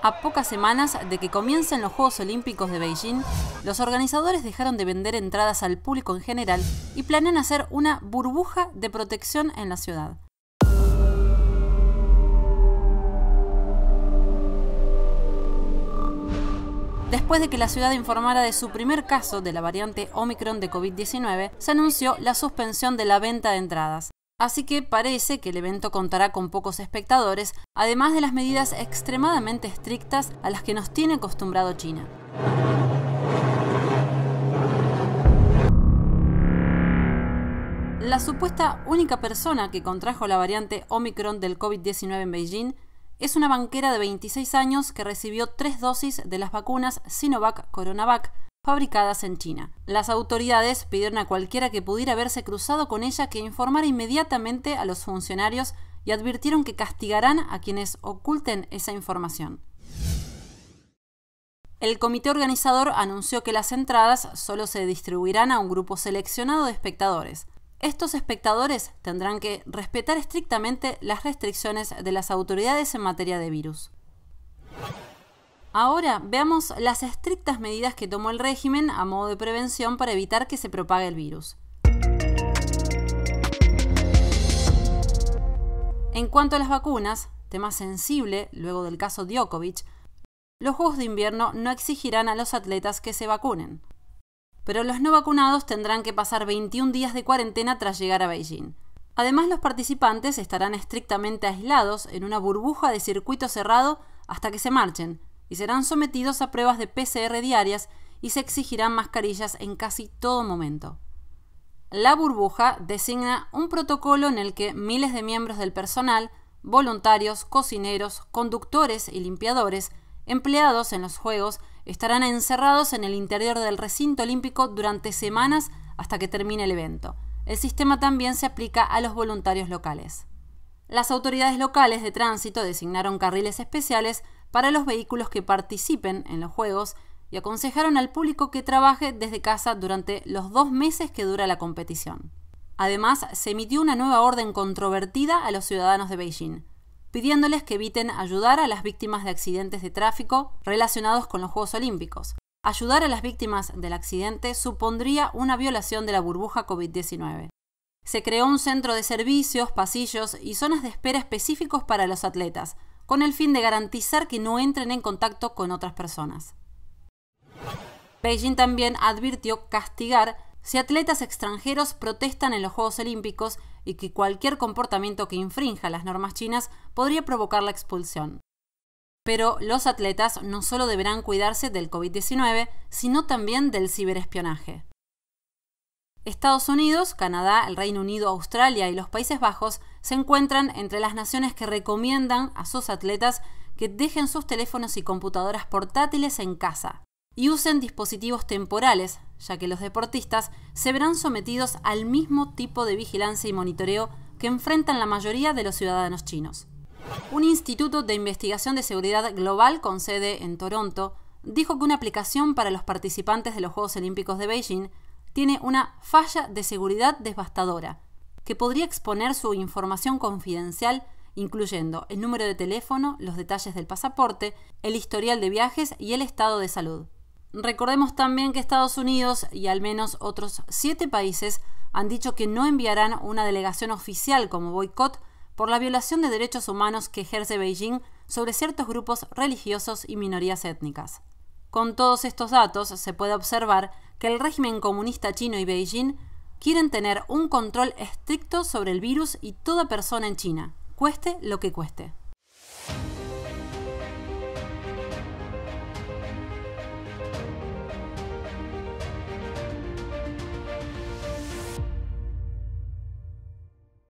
A pocas semanas de que comiencen los Juegos Olímpicos de Beijing, los organizadores dejaron de vender entradas al público en general y planean hacer una burbuja de protección en la ciudad. Después de que la ciudad informara de su primer caso de la variante Omicron de COVID-19, se anunció la suspensión de la venta de entradas. Así que parece que el evento contará con pocos espectadores, además de las medidas extremadamente estrictas a las que nos tiene acostumbrado China. La supuesta única persona que contrajo la variante Omicron del COVID-19 en Beijing es una banquera de 26 años que recibió tres dosis de las vacunas Sinovac Coronavac fabricadas en China. Las autoridades pidieron a cualquiera que pudiera haberse cruzado con ella que informara inmediatamente a los funcionarios y advirtieron que castigarán a quienes oculten esa información. El comité organizador anunció que las entradas solo se distribuirán a un grupo seleccionado de espectadores. Estos espectadores tendrán que respetar estrictamente las restricciones de las autoridades en materia de virus. Ahora veamos las estrictas medidas que tomó el régimen a modo de prevención para evitar que se propague el virus. En cuanto a las vacunas, tema sensible luego del caso Djokovic, los Juegos de Invierno no exigirán a los atletas que se vacunen. Pero los no vacunados tendrán que pasar 21 días de cuarentena tras llegar a Beijing. Además, los participantes estarán estrictamente aislados en una burbuja de circuito cerrado hasta que se marchen, y serán sometidos a pruebas de PCR diarias y se exigirán mascarillas en casi todo momento. La burbuja designa un protocolo en el que miles de miembros del personal, voluntarios, cocineros, conductores y limpiadores, empleados en los Juegos, estarán encerrados en el interior del recinto olímpico durante semanas hasta que termine el evento. El sistema también se aplica a los voluntarios locales. Las autoridades locales de tránsito designaron carriles especiales para los vehículos que participen en los juegos y aconsejaron al público que trabaje desde casa durante los dos meses que dura la competición. Además, se emitió una nueva orden controvertida a los ciudadanos de Beijing, pidiéndoles que eviten ayudar a las víctimas de accidentes de tráfico relacionados con los Juegos Olímpicos. Ayudar a las víctimas del accidente supondría una violación de la burbuja COVID-19. Se creó un centro de servicios, pasillos y zonas de espera específicos para los atletas, con el fin de garantizar que no entren en contacto con otras personas. Beijing también advirtió castigar si atletas extranjeros protestan en los Juegos Olímpicos y que cualquier comportamiento que infrinja las normas chinas podría provocar la expulsión. Pero los atletas no solo deberán cuidarse del COVID-19, sino también del ciberespionaje. Estados Unidos, Canadá, el Reino Unido, Australia y los Países Bajos se encuentran entre las naciones que recomiendan a sus atletas que dejen sus teléfonos y computadoras portátiles en casa y usen dispositivos temporales, ya que los deportistas se verán sometidos al mismo tipo de vigilancia y monitoreo que enfrentan la mayoría de los ciudadanos chinos. Un instituto de investigación de seguridad global con sede en Toronto dijo que una aplicación para los participantes de los Juegos Olímpicos de Beijing tiene una falla de seguridad devastadora, que podría exponer su información confidencial, incluyendo el número de teléfono, los detalles del pasaporte, el historial de viajes y el estado de salud. Recordemos también que Estados Unidos y al menos otros siete países han dicho que no enviarán una delegación oficial como boicot por la violación de derechos humanos que ejerce Beijing sobre ciertos grupos religiosos y minorías étnicas. Con todos estos datos se puede observar que el régimen comunista chino y Beijing quieren tener un control estricto sobre el virus y toda persona en China, cueste lo que cueste.